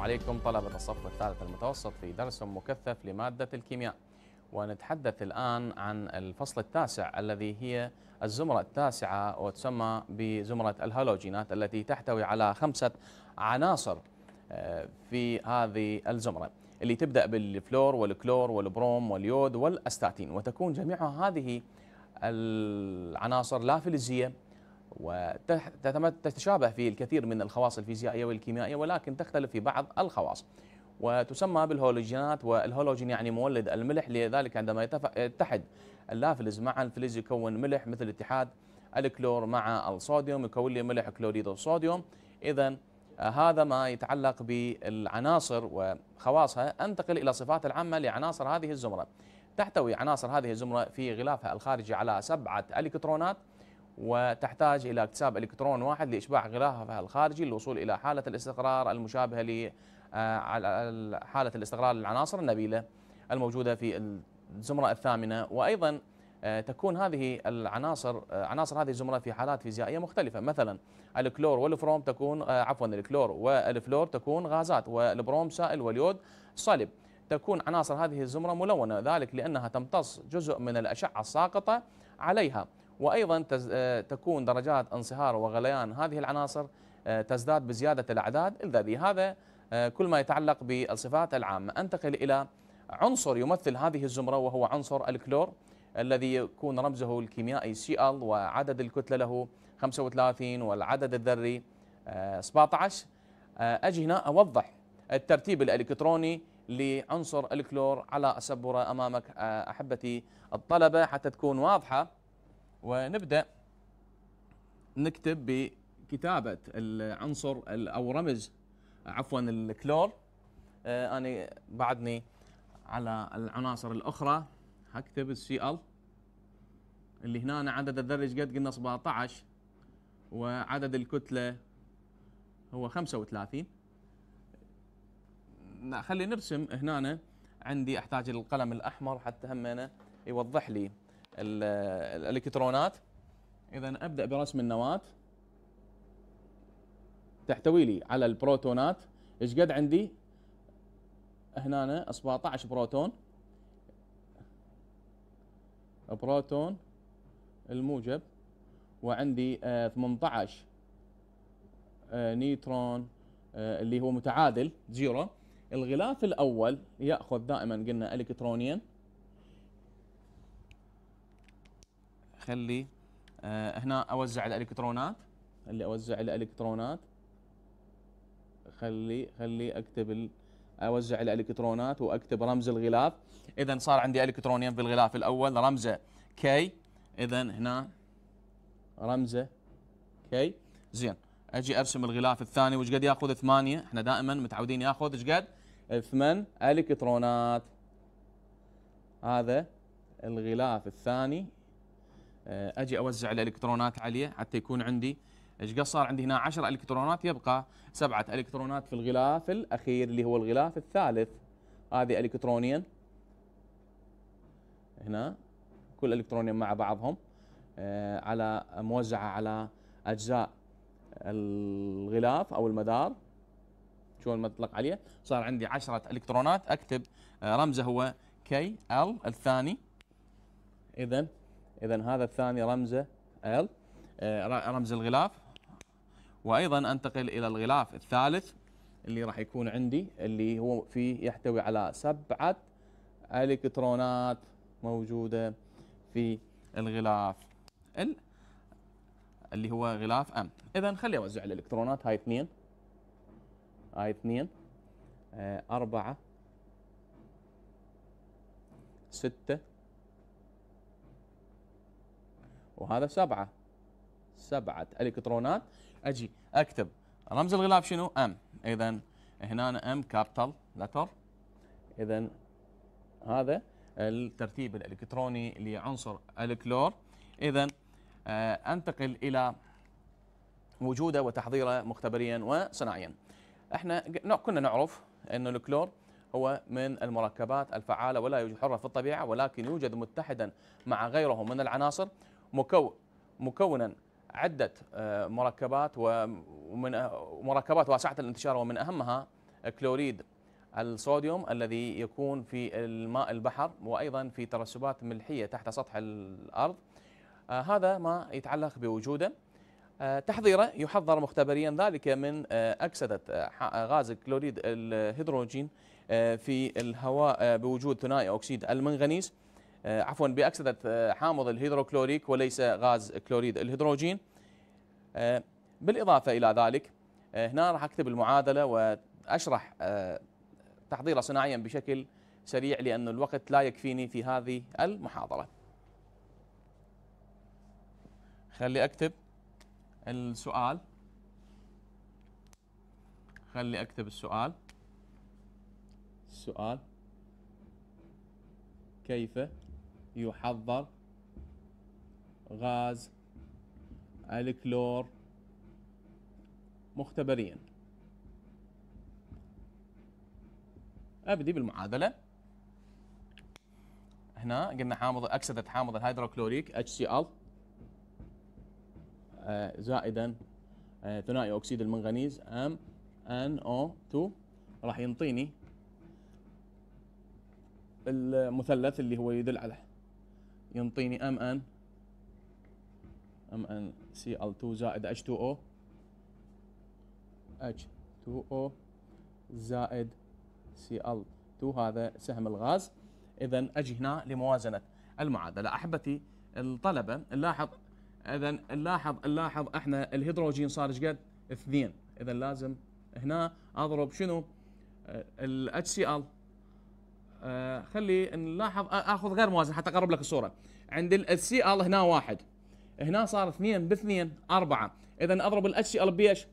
السلام عليكم طلبة الصف الثالث المتوسط في درس مكثف لمادة الكيمياء ونتحدث الآن عن الفصل التاسع الذي هي الزمرة التاسعة وتسمى بزمرة الهالوجينات التي تحتوي على خمسة عناصر آه، في هذه الزمرة اللي تبدأ بالفلور والكلور والبروم واليود والأستاتين وتكون جميع هذه العناصر لا فلزية وتتشابه في الكثير من الخواص الفيزيائية والكيميائية ولكن تختلف في بعض الخواص وتسمى بالهولوجينات والهولوجين يعني مولد الملح لذلك عندما يتحد اللافلز مع الفلز يكون ملح مثل اتحاد الكلور مع الصوديوم يكون لي ملح كلوريد الصوديوم اذا هذا ما يتعلق بالعناصر وخواصها انتقل الى صفات العامه لعناصر هذه الزمره تحتوي عناصر هذه الزمره في غلافها الخارجي على سبعه الكترونات وتحتاج إلى اكتساب إلكترون واحد لإشباع غلافها الخارجي للوصول إلى حالة الاستقرار المشابهة لحالة آه، الاستقرار للعناصر النبيلة الموجودة في الزمرة الثامنة وأيضا آه، تكون هذه العناصر آه، عناصر هذه الزمرة في حالات فيزيائية مختلفة مثلا الكلور والفروم تكون عفوا الكلور والفلور تكون غازات والبروم سائل واليود صلب تكون عناصر هذه الزمرة ملونة ذلك لأنها تمتص جزء من الأشعة الساقطة عليها وأيضا آه، تكون درجات انصهار وغليان هذه العناصر آه، تزداد بزيادة الأعداد الذي هذا آه، كل ما يتعلق بالصفات العامة أنتقل إلى عنصر يمثل هذه الزمرة وهو عنصر الكلور الذي يكون رمزه الكيميائي Cl وعدد الكتلة له 35 والعدد الذري 17 أجي هنا أوضح الترتيب الإلكتروني لعنصر الكلور على السبورة أمامك أحبتي الطلبة حتى تكون واضحة ونبدأ نكتب بكتابة العنصر أو رمز عفوا الكلور آه، أنا بعدني على العناصر الأخرى هكتب السي ال اللي هنا عدد الذرة قد قلنا 17 وعدد الكتلة هو 35 خلي نرسم هنا عندي احتاج القلم الاحمر حتى همنا يوضح لي الالكترونات اذا ابدا برسم النواه تحتوي لي على البروتونات ايش قد عندي هنا 17 بروتون بروتون الموجب وعندي 18 آه، آه، نيوترون آه، اللي هو متعادل زيرو الغلاف الاول ياخذ دائما قلنا الكترونيا اخلي آه هنا اوزع الالكترونات خلي اوزع الالكترونات خلي خلي اكتب ال... اوزع الالكترونات واكتب رمز الغلاف اذا صار عندي الكترونين في الغلاف الاول رمزه كي اذا هنا رمزه كي زين اجي ارسم الغلاف الثاني وش قد ياخذ ثمانية احنا دائما متعودين ياخذ ايش قد ثمان الكترونات هذا الغلاف الثاني آه، اجي اوزع الالكترونات عليه حتى يكون عندي ايش قد صار عندي هنا 10 الكترونات يبقى سبعه الكترونات في الغلاف الاخير اللي هو الغلاف الثالث هذه الكترونين هنا كل الكترونين مع بعضهم آه، على موزعه على اجزاء الغلاف او المدار شلون ما تطلق عليه صار عندي 10 الكترونات اكتب آه، رمزه هو كي ال الثاني اذا إذا هذا الثاني رمزه ال آه، رمز الغلاف وأيضا أنتقل إلى الغلاف الثالث اللي راح يكون عندي اللي هو فيه يحتوي على سبعة الكترونات موجودة في الغلاف ال اللي هو غلاف ام اذا خلي اوزع الالكترونات هاي اثنين هاي اثنين آه، أربعة ستة وهذا سبعة سبعة الكترونات اجي اكتب رمز الغلاف شنو ام اذا هنا ام كابيتال لتر اذا هذا الترتيب الالكتروني لعنصر الكلور اذا آه، انتقل الى وجوده وتحضيره مختبريا وصناعيا احنا كنا نعرف ان الكلور هو من المركبات الفعالة ولا يوجد حرة في الطبيعة ولكن يوجد متحدا مع غيره من العناصر مكون مكونا عدة آه، مركبات ومن آه، مركبات واسعة الانتشار ومن أهمها كلوريد الصوديوم الذي يكون في الماء البحر وأيضا في ترسبات ملحية تحت سطح الأرض آه، هذا ما يتعلق بوجوده تحضيره يحضر مختبريا ذلك من أكسدة غاز كلوريد الهيدروجين في الهواء بوجود ثنائي أكسيد المنغنيز آه، عفوا باكسده آه، حامض الهيدروكلوريك وليس غاز كلوريد الهيدروجين آه، بالاضافه الى ذلك هنا راح اكتب المعادله واشرح تحضيرها صناعيا بشكل سريع لان الوقت لا يكفيني في هذه المحاضره خلي اكتب السؤال خلي اكتب السؤال السؤال كيف يحضر غاز الكلور مختبريا ابدي بالمعادله هنا قلنا حامض اكسده حامض الهيدروكلوريك HCl آه، زائدا آه، ثنائي اكسيد المنغنيز ام ان او 2 راح ينطيني المثلث اللي هو يدل على ينطيني ام ان ام ان سي ال 2 زائد اتش 2 او اتش 2 او زائد سي ال 2 هذا سهم الغاز اذا اجي هنا لموازنه المعادله احبتي الطلبه نلاحظ اذا نلاحظ نلاحظ احنا الهيدروجين صار ايش قد؟ اثنين اذا لازم هنا اضرب شنو؟ ال HCl آه، خلي نلاحظ اخذ غير موازن حتى اقرب لك الصوره عند السي ال هنا واحد هنا صار اثنين باثنين اربعه اذا اضرب الاتش ال بايش؟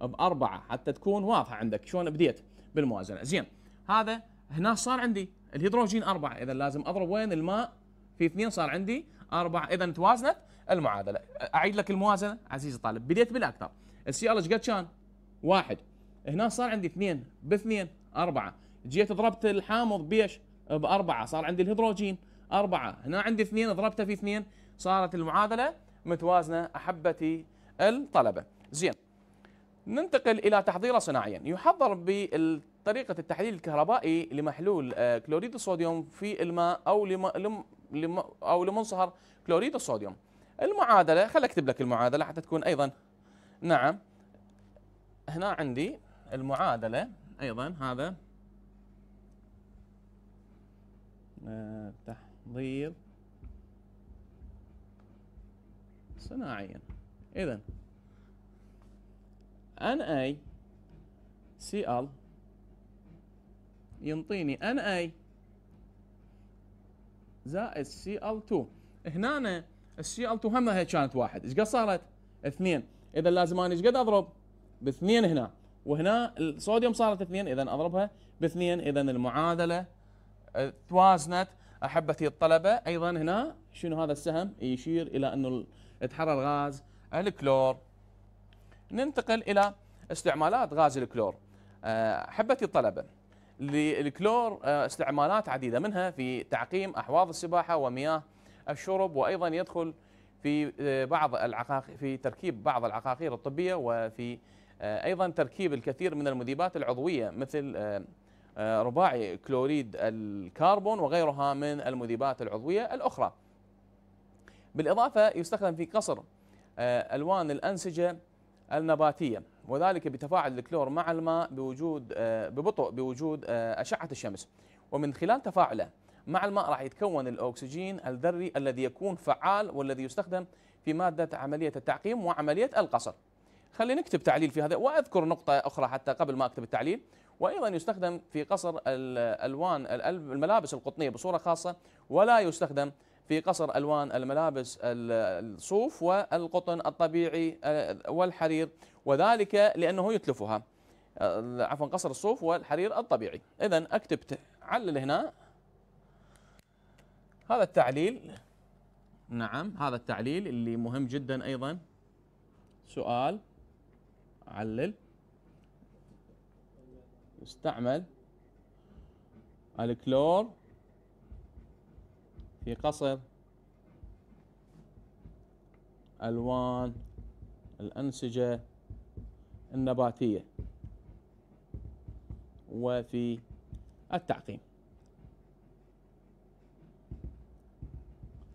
باربعه حتى تكون واضحه عندك شلون بديت بالموازنه زين هذا هنا صار عندي الهيدروجين اربعه اذا لازم اضرب وين الماء في اثنين صار عندي اربعه اذا توازنت المعادله اعيد لك الموازنه عزيزي الطالب بديت بالاكثر السي ال ايش قد كان؟ واحد هنا صار عندي اثنين باثنين اربعه جيت ضربت الحامض بيش باربعه صار عندي الهيدروجين اربعه هنا عندي اثنين ضربته في اثنين صارت المعادله متوازنه احبتي الطلبه زين ننتقل الى تحضيره صناعيا يحضر بطريقه التحليل الكهربائي لمحلول آه، كلوريد الصوديوم في الماء او لم لم او لمنصهر كلوريد الصوديوم المعادله خل اكتب لك المعادله حتى تكون ايضا نعم هنا عندي المعادله ايضا هذا تحضير صناعيا إذا ان اي سي ال ينطيني ان اي زايد سي ال Cl2 هنا السي ال 2 همها كانت واحد ايش قد صارت؟ اثنين اذا لازم انا ايش قد اضرب؟ باثنين هنا وهنا الصوديوم صارت اثنين اذا اضربها باثنين اذا المعادله توازنت احبتي الطلبه ايضا هنا شنو هذا السهم يشير الى انه تحرر غاز الكلور ننتقل الى استعمالات غاز الكلور آه، احبتي الطلبه للكلور آه، استعمالات عديده منها في تعقيم احواض السباحه ومياه الشرب وايضا يدخل في آه، بعض العقاقير في تركيب بعض العقاقير الطبيه وفي ايضا تركيب الكثير من المذيبات العضويه مثل آه، رباعي كلوريد الكربون وغيرها من المذيبات العضوية الأخرى بالإضافة يستخدم في قصر آه، ألوان الأنسجة النباتية وذلك بتفاعل الكلور مع الماء بوجود آه، ببطء بوجود أشعة الشمس ومن خلال تفاعله مع الماء راح يتكون الأكسجين الذري الذي يكون فعال والذي يستخدم في مادة عملية التعقيم وعملية القصر خلينا نكتب تعليل في هذا وأذكر نقطة أخرى حتى قبل ما أكتب التعليل وايضا يستخدم في قصر الالوان الملابس القطنيه بصوره خاصه ولا يستخدم في قصر الوان الملابس الصوف والقطن الطبيعي آه، والحرير وذلك لانه يتلفها آه، عفوا قصر الصوف والحرير الطبيعي اذا اكتب علل هنا هذا التعليل نعم هذا التعليل اللي مهم جدا ايضا سؤال علل يستعمل الكلور في قصر ألوان الأنسجة النباتية وفي التعقيم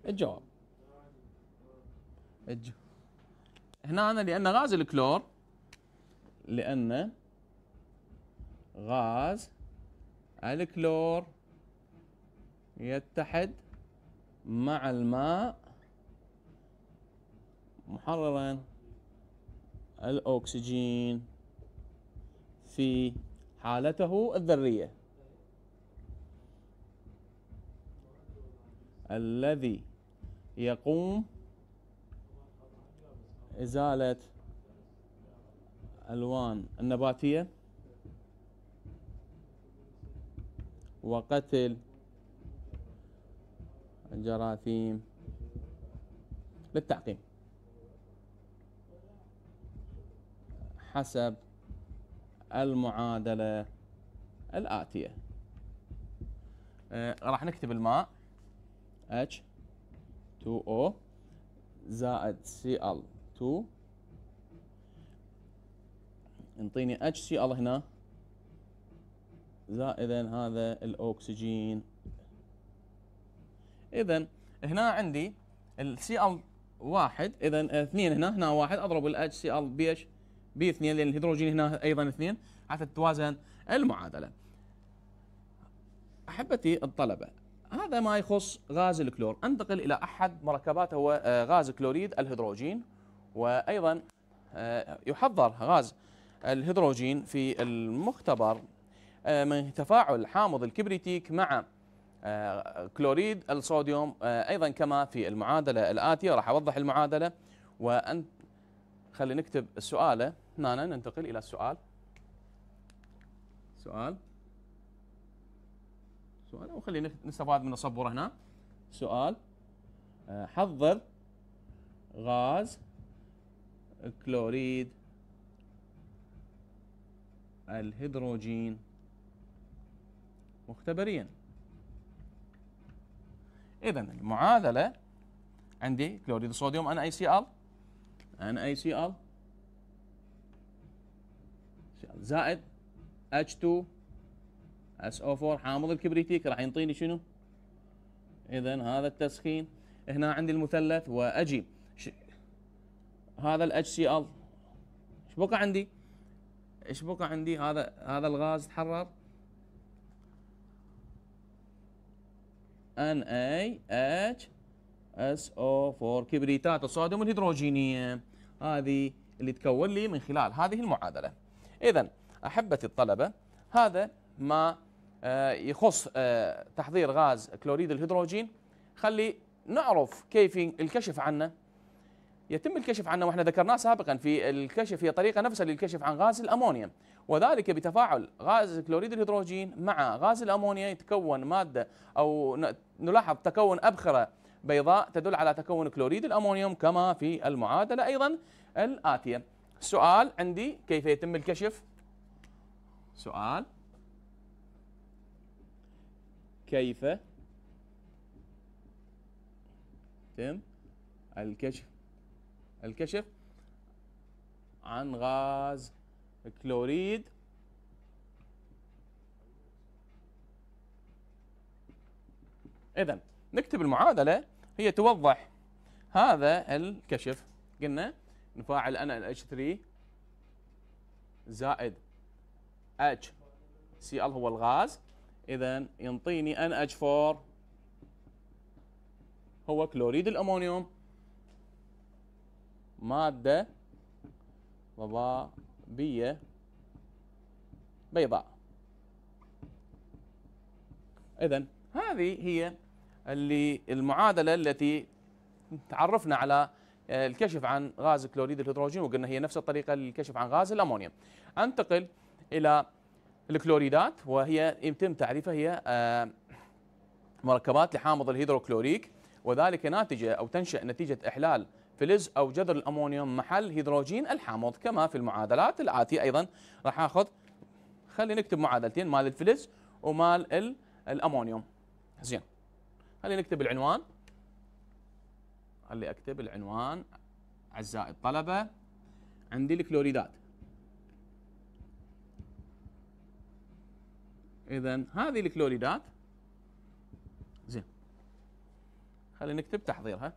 الجواب الج... هنا أنا لأن غاز الكلور لأن غاز الكلور يتحد مع الماء محررا الأكسجين في حالته الذرية الذي يقوم إزالة ألوان النباتية وقتل الجراثيم للتعقيم حسب المعادلة الآتية آه، راح نكتب الماء H2O زائد Cl2 انطيني HCl هنا زائدا هذا الاكسجين اذا هنا عندي السي ال واحد اذا اثنين هنا هنا واحد اضرب الاتش سي ال بي اتش بي اثنين لان الهيدروجين هنا ايضا اثنين حتى تتوازن المعادله. احبتي الطلبه هذا ما يخص غاز الكلور، انتقل الى احد مركباته هو آه، غاز كلوريد الهيدروجين وايضا آه، يحضر غاز الهيدروجين في المختبر آه، من تفاعل حامض الكبريتيك مع آه، كلوريد الصوديوم آه، ايضا كما في المعادله الاتيه راح اوضح المعادله وان خلينا نكتب السؤال هنا ننتقل الى السؤال سؤال سؤال او خلينا نستفاد من الصبوره هنا سؤال حضر غاز كلوريد الهيدروجين مختبريا اذا المعادله عندي كلوريد الصوديوم ان اي سي ال ان اي سي ال زائد H2 SO4 حامض الكبريتيك راح ينطيني شنو؟ اذا هذا التسخين هنا عندي المثلث واجي ش... هذا الاتش سي ال ايش بقى عندي؟ ايش بقى عندي؟ هذا هذا الغاز تحرر NaHSO4 كبريتات الصوديوم الهيدروجينية هذه اللي تكون لي من خلال هذه المعادلة إذا أحبتي الطلبة هذا ما آه، يخص آه، تحضير غاز كلوريد الهيدروجين خلي نعرف كيف الكشف عنه يتم الكشف عنه واحنا ذكرناه سابقا في الكشف هي طريقه نفسها للكشف عن غاز الامونيوم وذلك بتفاعل غاز كلوريد الهيدروجين مع غاز الامونيا يتكون ماده او نلاحظ تكون ابخره بيضاء تدل على تكون كلوريد الامونيوم كما في المعادله ايضا الاتيه. سؤال عندي كيف يتم الكشف؟ سؤال كيف يتم الكشف الكشف عن غاز كلوريد اذا نكتب المعادله هي توضح هذا الكشف قلنا نفاعل انا ال H3 زائد H Cl هو الغاز اذا ينطيني NH4 هو كلوريد الامونيوم مادة ضبابية بيضاء إذا هذه هي اللي المعادلة التي تعرفنا على آه، الكشف عن غاز كلوريد الهيدروجين وقلنا هي نفس الطريقة للكشف عن غاز الأمونيا أنتقل إلى الكلوريدات وهي يتم تعريفها هي آه، مركبات لحامض الهيدروكلوريك وذلك ناتجة أو تنشأ نتيجة إحلال فلز أو جذر الأمونيوم محل هيدروجين الحامض كما في المعادلات الآتية أيضا راح أخذ خلي نكتب معادلتين مال الفلز ومال الأمونيوم زين خلي نكتب العنوان خلي أكتب العنوان أعزائي الطلبة عندي الكلوريدات إذا هذه الكلوريدات زين خلينا نكتب تحضيرها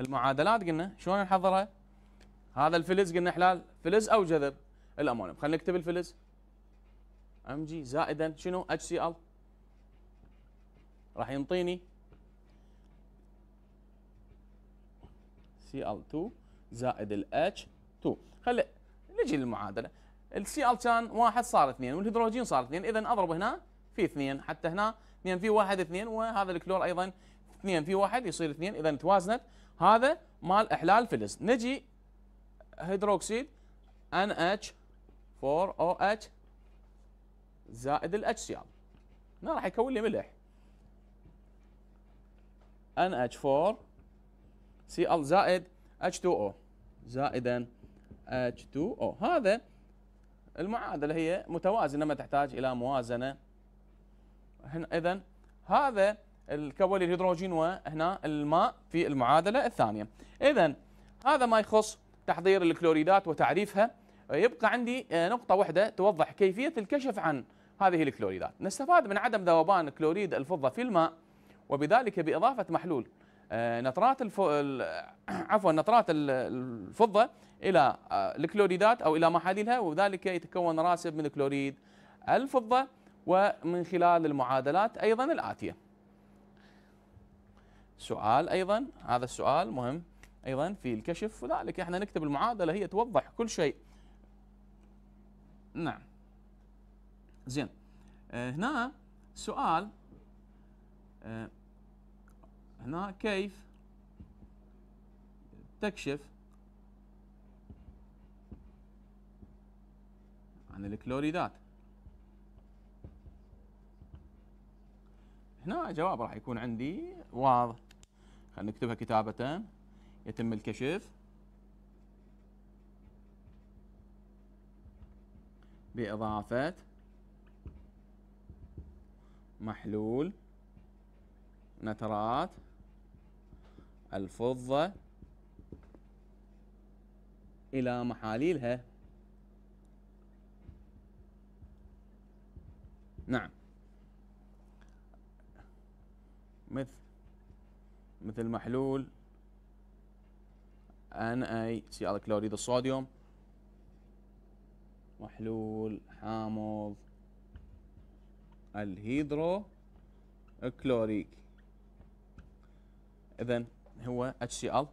المعادلات قلنا شلون نحضرها هذا الفلز قلنا حلال فلز او جذب الامونيوم خلينا نكتب الفلز ام جي زائدا شنو اتش سي ال راح ينطيني سي ال 2 زائد الاتش 2 خلي نجي للمعادله السي ال كان واحد صار اثنين والهيدروجين صار اثنين اذا اضرب هنا في اثنين حتى هنا اثنين في واحد اثنين وهذا الكلور ايضا اثنين في واحد يصير اثنين اذا توازنت هذا مال احلال فلز نجي هيدروكسيد NH4OH زائد ال HCl هنا راح يكون لي ملح NH4 Cl زائد H2O زائدا H2O هذا المعادلة هي متوازنة ما تحتاج إلى موازنة إذا هذا الكابل الهيدروجين وهنا الماء في المعادله الثانيه اذا هذا ما يخص تحضير الكلوريدات وتعريفها يبقى عندي آه، نقطه واحده توضح كيفيه الكشف عن هذه الكلوريدات نستفاد من عدم ذوبان كلوريد الفضه في الماء وبذلك باضافه محلول آه، نترات الف... عفوا نترات الفضه الى آه، الكلوريدات او الى محاليلها وبذلك يتكون راسب من كلوريد الفضه ومن خلال المعادلات ايضا الاتيه سؤال ايضا هذا السؤال مهم ايضا في الكشف وذلك احنا نكتب المعادله هي توضح كل شيء نعم زين آه، هنا سؤال آه، هنا كيف تكشف عن الكلوريدات هنا جواب راح يكون عندي واضح نكتبها كتابة يتم الكشف بإضافة محلول نترات الفضة إلى محاليلها نعم مثل مثل محلول NaCl كلوريد الصوديوم محلول حامض الهيدرو كلوريك اذا هو HCl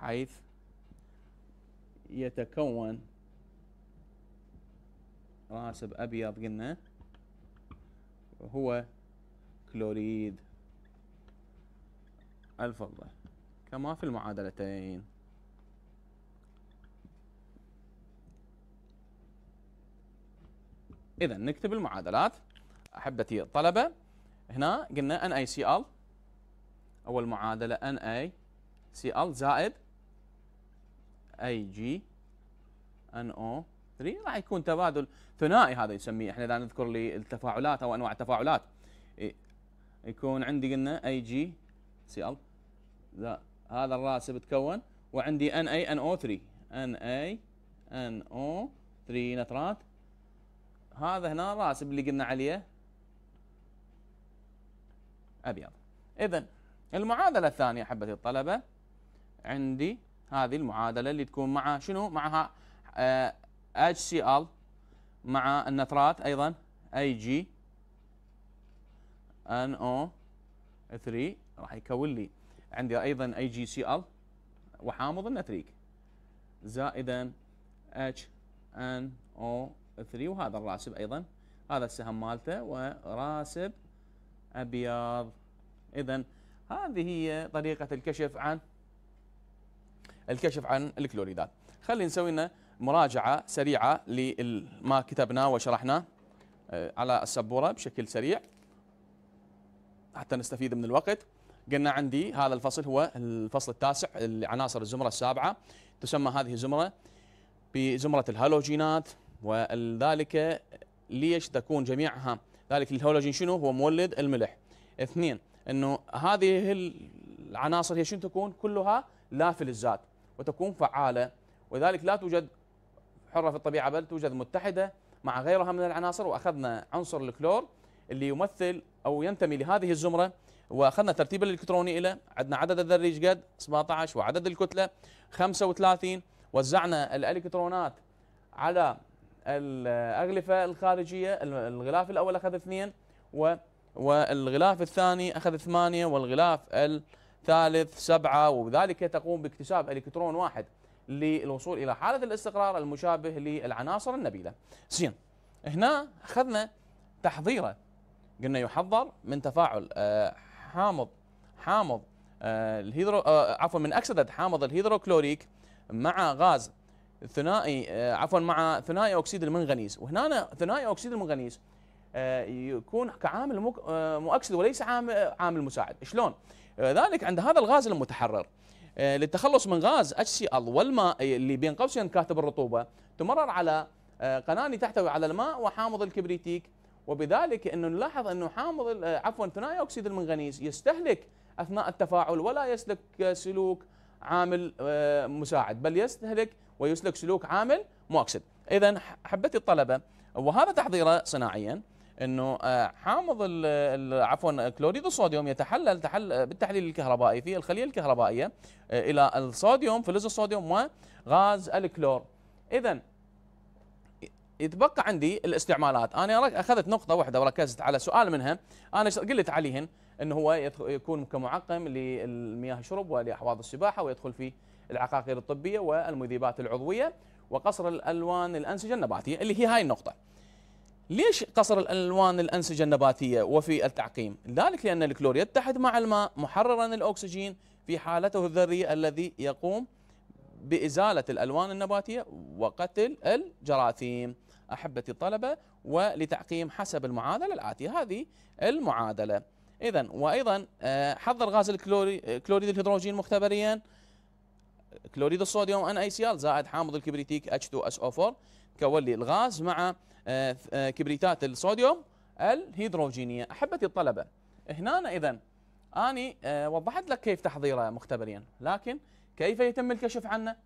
حيث يتكون راسب ابيض قلنا هو كلوريد الفضة كما في المعادلتين إذا نكتب المعادلات أحبتي الطلبة هنا قلنا ان اي سي ال أول معادلة ان اي سي ال زائد اي جي ان او 3 راح يكون تبادل ثنائي هذا يسميه احنا اذا نذكر لي التفاعلات او انواع التفاعلات إيه، يكون عندي قلنا اي جي سي ال ذا هذا الراسب تكون وعندي ان اي ان او 3 ان اي ان او 3 نترات هذا هنا الراسب اللي قلنا عليه ابيض اذا المعادله الثانيه حبه الطلبه عندي هذه المعادله اللي تكون مع شنو معها اتش سي ال مع النترات ايضا اي جي ان او 3 راح يكون لي عندي ايضا اي جي سي ال وحامض النتريك زائدا اتش ان او 3 وهذا الراسب ايضا هذا السهم مالته وراسب ابيض اذا هذه هي طريقه الكشف عن الكشف عن الكلوريدات خلينا نسوي لنا مراجعه سريعه لما كتبناه وشرحناه آه، على السبوره بشكل سريع حتى نستفيد من الوقت قلنا عندي هذا الفصل هو الفصل التاسع لعناصر الزمرة السابعة تسمى هذه الزمرة بزمرة الهالوجينات وذلك ليش تكون جميعها ذلك الهالوجين شنو هو مولد الملح اثنين انه هذه العناصر هي شنو تكون كلها لا فلزات وتكون فعالة وذلك لا توجد حرة في الطبيعة بل توجد متحدة مع غيرها من العناصر واخذنا عنصر الكلور اللي يمثل او ينتمي لهذه الزمره واخذنا ترتيب الالكتروني له عندنا عدد الذري ايش 17 وعدد الكتله 35 وزعنا الالكترونات على الاغلفه الخارجيه الغلاف الاول اخذ اثنين و والغلاف الثاني اخذ ثمانيه والغلاف الثالث سبعه وبذلك تقوم باكتساب الكترون واحد للوصول الى حاله الاستقرار المشابه للعناصر النبيله. زين هنا اخذنا تحضيره قلنا يحضر من تفاعل آه، حامض حامض آه، الهيدرو آه، عفوا من اكسدة حامض الهيدروكلوريك مع غاز ثنائي آه، عفوا مع ثنائي اكسيد المنغنيز وهنا ثنائي اكسيد المنغنيز يكون كعامل مؤكسد وليس عامل مساعد شلون ذلك عند هذا الغاز المتحرر للتخلص من غاز HCl والماء اللي بين قوسين كاتب الرطوبه تمرر على قناني تحتوي على الماء وحامض الكبريتيك وبذلك انه نلاحظ انه حامض آه، عفوا ثنائي اكسيد المنغنيز يستهلك اثناء التفاعل ولا يسلك آه، سلوك عامل آه، مساعد بل يستهلك ويسلك سلوك عامل مؤكسد اذا حبتي الطلبه وهذا تحضيره صناعيا انه حامض عفوا كلوريد الصوديوم يتحلل تحل بالتحليل الكهربائي في الخليه الكهربائيه الى الصوديوم فلز الصوديوم وغاز الكلور اذا يتبقى عندي الاستعمالات انا اخذت نقطه واحده وركزت على سؤال منها انا قلت عليهن انه هو يكون كمعقم للمياه الشرب ولاحواض السباحه ويدخل في العقاقير الطبيه والمذيبات العضويه وقصر الالوان الانسجه النباتيه اللي هي هاي النقطه ليش قصر الالوان الانسجه النباتيه وفي التعقيم؟ ذلك لان الكلور يتحد مع الماء محررا الاكسجين في حالته الذريه الذي يقوم بازاله الالوان النباتيه وقتل الجراثيم. أحبتي الطلبة ولتعقيم حسب المعادلة الآتية هذه المعادلة إذا وأيضا آه، حضر غاز الكلوريد آه، كلوريد الهيدروجين مختبريا كلوريد الصوديوم ان اي سي ال زائد حامض الكبريتيك اتش 2 اس او 4 كولي الغاز مع آه، كبريتات الصوديوم الهيدروجينيه احبتي الطلبه هنا اذا اني وضحت لك كيف تحضيره مختبريا لكن كيف يتم الكشف عنه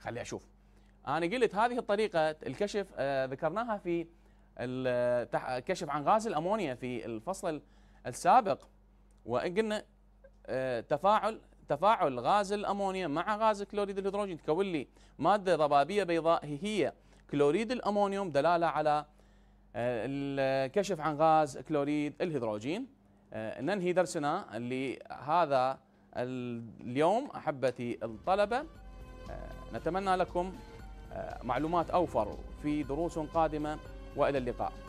خلي اشوف انا قلت هذه الطريقه الكشف آه، ذكرناها في الكشف عن غاز الامونيا في الفصل السابق وقلنا آه، تفاعل تفاعل غاز الامونيا مع غاز كلوريد الهيدروجين تكون لي ماده ضبابيه بيضاء هي كلوريد الامونيوم دلاله على آه، الكشف عن غاز كلوريد الهيدروجين ننهي درسنا لهذا اليوم احبتي الطلبه نتمنى لكم آه، معلومات أوفر في دروس قادمة وإلى اللقاء